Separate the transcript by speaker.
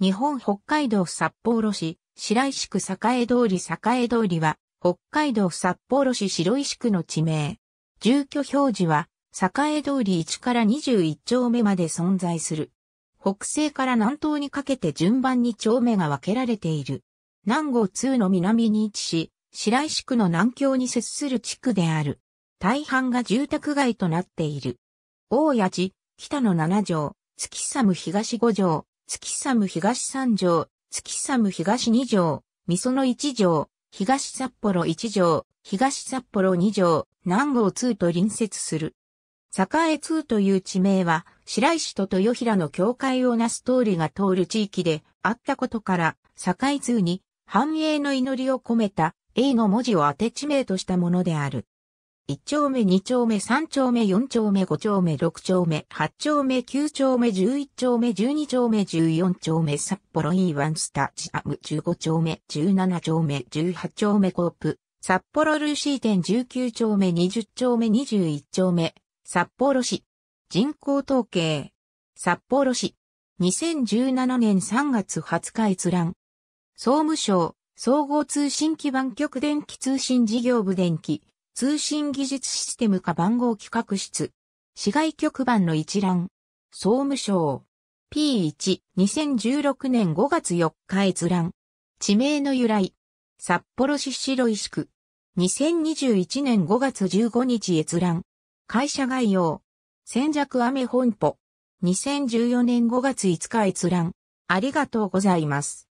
Speaker 1: 日本
Speaker 2: 北海道札幌市、白石区栄通り栄通りは、北海道札幌市白石区の地名。住居表示は、栄通り1から21丁目まで存在する。北西から南東にかけて順番に丁目が分けられている。南郷2の南に位置し、白石区の南京に接する地区である。大半が住宅街となっている。大谷寺、北の7条、月寒東5条、月寒東三条、月寒東二条、味噌の一条、東札幌一条、東札幌二条、南郷通と隣接する。栄通という地名は、白石と豊平の境界をなす通りが通る地域であったことから、栄通に繁栄の祈りを込めた、A の文字を当て地名としたものである。1丁目2丁目3丁目4丁目5丁目6丁目8丁目9丁目11丁目12丁目14丁目札幌 E1 スタジアム15丁目17丁目18丁目コープ札幌ルーシー店19丁目20丁目21丁目札幌市人口統計札幌市2017年3月20日閲覧総務省総合通信基盤局電気通信事業部電気通信技術システム化番号企画室、市外局番の一覧、総務省、P1、2016年5月4日閲覧、地名の由来、札幌市白石区、2021年5月15日閲覧、会社概要、戦略雨本舗、2014年5月5日閲覧、ありがとうご
Speaker 1: ざいます。